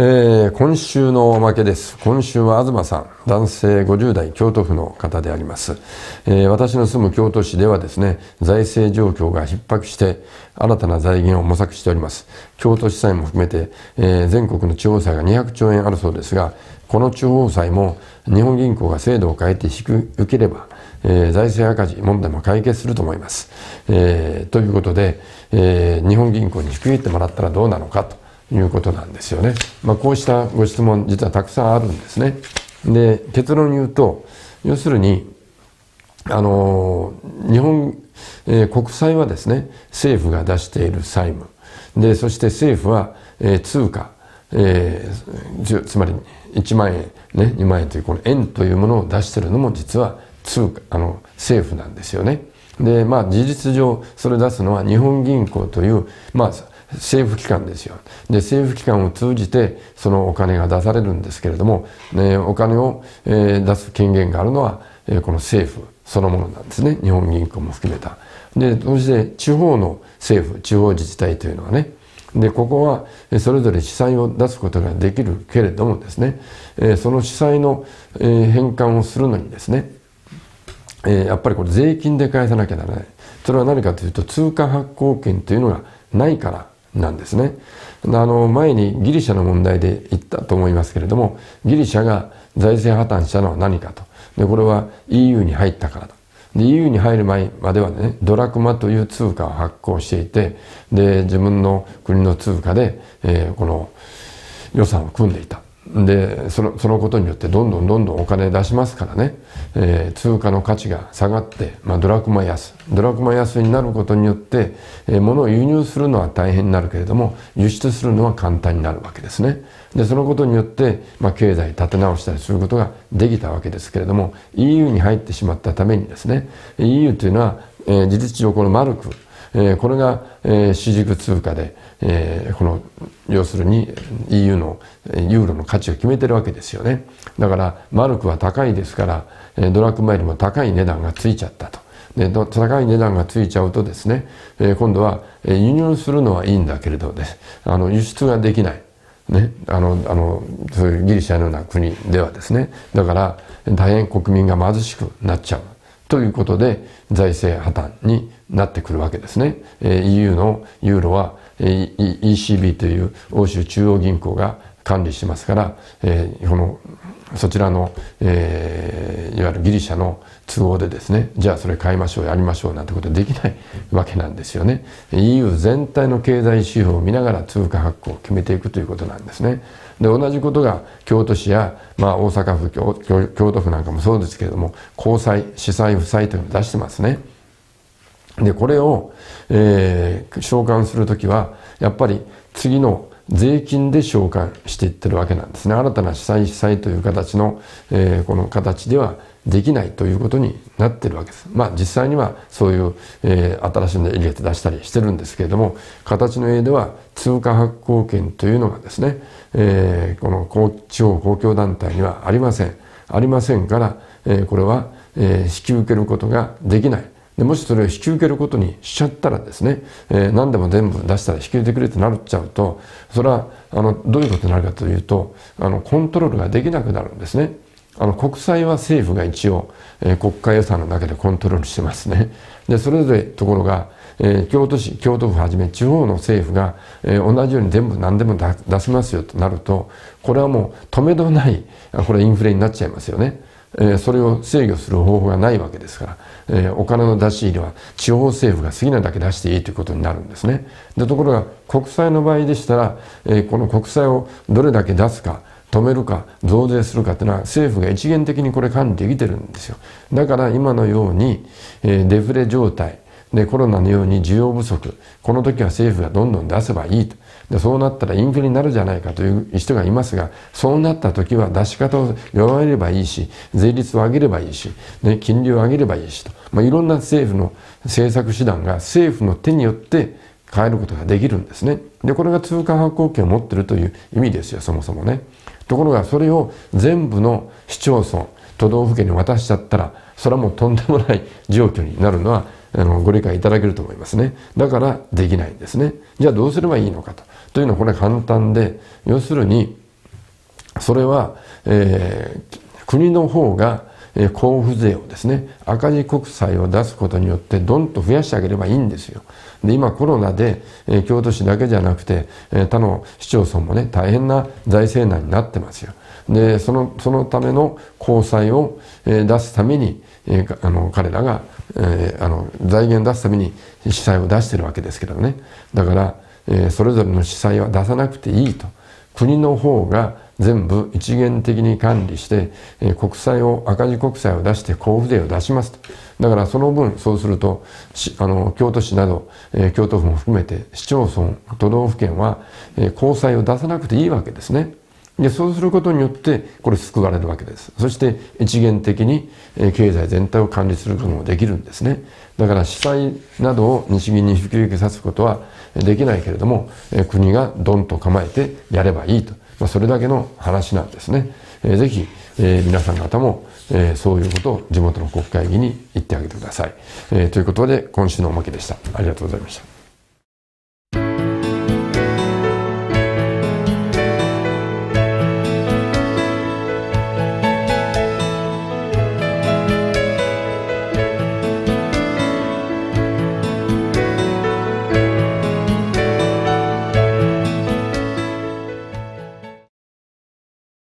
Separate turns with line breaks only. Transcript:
えー、今週のおまけです。今週は東さん、男性50代、京都府の方であります、えー、私の住む京都市ではですね、財政状況が逼迫して、新たな財源を模索しております。京都市債も含めて、えー、全国の地方債が200兆円あるそうですが、この地方債も日本銀行が制度を変えて引き受ければ、えー、財政赤字問題も解決すると思います。えー、ということで、えー、日本銀行に引き入ってもらったらどうなのかと。いうことなんですよね。まあ、こうしたご質問実はたくさんあるんですね。で結論言うと要するにあの日本、えー、国債はですね政府が出している債務でそして政府は、えー、通貨、えー、つまり1万円、ね、2万円というこの円というものを出してるのも実は通貨あの政府なんですよね。でまあ事実上それ出すのは日本銀行というまあ政府機関ですよで政府機関を通じてそのお金が出されるんですけれども、ね、お金を、え出す権限があるのは、えこの政府そのものなんですね日本銀行も含めた。でそして地方の政府地方自治体というのはねでここはそれぞれ主催を出すことができるけれどもですね、えその主催の、え返還をするのにですね、えやっぱりこれ税金で返さなきゃならないそれは何かというと通貨発行権というのがないからなんですね。あの前にギリシャの問題で言ったと思いますけれどもギリシャが財政破綻したのは何かとでこれは EU に入ったからと。で EU に入る前まではねドラクマという通貨を発行していてで自分の国の通貨で、えー、この予算を組んでいたでそのそのことによってどんどんどんどんお金出しますからね、えー、通貨の価値が下がって、まあ、ドラクマ安ドラクマ安になることによって、えー、物を輸入するのは大変になるけれども輸出するのは簡単になるわけですねでそのことによって、まあ、経済立て直したりすることができたわけですけれども EU に入ってしまったためにですね EU というのは、えー、事実上このマルクえこれが、え主軸通貨で、えこの要するに EU のユーロの価値を決めてるわけですよねだからマルクは高いですから、えドラッグマよりも高い値段がついちゃったと。で高い値段がついちゃうとですね、え今度は、え輸入するのはいいんだけれどですあの輸出ができないね、あのあのそういうギリシャのような国ではですねだから大変国民が貧しくなっちゃうということで財政破綻になってくるわけですね。えー、EU のユーロは、えー、ECB という欧州中央銀行が管理してますから、えー、このそちらの、えー、いわゆるギリシャの都合でですねじゃあそれ買いましょうやりましょうなんてことできないわけなんですよね EU 全体の経済指標を見ながら通貨発行を決めていくということなんですね。で同じことが京都市や、まあ、大阪府京京都府なんかもそうですけれども高裁司祭、負債というのを出してますね。でこれを、えー、召喚するときはやっぱり次の税金で消化していってるわけなんですね新たな被災被災という形の、えー、この形ではできないということになってるわけですまあ実際にはそういう、えー、新しいの入れで出したりしてるんですけれども形の絵では通貨発行権というのがですね、えー、この地方公共団体にはありませんありませんから、えー、これは、えー、引き受けることができないでもしそれを引き受けることにしちゃったらですね、えー、何でも全部出したら引き受けてくれってなっちゃうとそれはあのどういうことになるかというとあのコントロールができなくなるんですね。あの国債は政府が一応、えー、国家予算の中でコントロールしてますね。でそれぞれところが、えー、京都市京都府はじめ地方の政府が、えー、同じように全部何でも出しますよとなるとこれはもう止めどないこれインフレになっちゃいますよね。えそれを制御する方法がないわけですから、えお金の出し入れは地方政府が好きなだけ出していいということになるんですね。でところが国債の場合でしたら、えこの国債をどれだけ出すか止めるか増税するかというのは政府が一元的にこれ管理できてるんですよ。だから今のように、えデフレ状態でコロナのように需要不足この時は政府がどんどん出せばいいと。でそうなったらインフレになるじゃないかという人がいますがそうなった時は出し方を弱めればいいし税率を上げればいいし、ね、金利を上げればいいしと、まあ、いろんな政府の政策手段が政府の手によって変えることができるんですね。でこれが通貨発行権を持ってるという意味ですよそもそもね。ところがそれを全部の市町村都道府県に渡しちゃったらそれはもうとんでもない状況になるのはあのご理解いただけると思いますねだからできないんですねじゃあどうすればいいのかとというのはこれ簡単で要するにそれは、えー、国の方が交付税をですね赤字国債を出すことによってどんと増やしてあげればいいんですよで今コロナで、えー、京都市だけじゃなくて、えー、他の市町村もね大変な財政難になってますよでそのそのための交際を、えー、出すために、えー、あの彼らが、えー、あの財源出すために司祭を出してるわけですけどねだから、えー、それぞれの司祭は出さなくていいと国の方が全部一元的に管理して、えー、国債を赤字国債を出して交付税を出しますとだからその分そうするとあの京都市など、えー、京都府も含めて市町村都道府県は、えー、交債を出さなくていいわけですね。でそうすることによってこれ救われるわけですそして一元的に経済全体を管理することもできるんですねだから資債などを日銀に引き受けさすことはできないけれども国がドンと構えてやればいいと、まあ、それだけの話なんですね是非、えー、皆さん方も、えー、そういうことを地元の国会議に言ってあげてください、えー、ということで今週のおまけでしたありがとうございました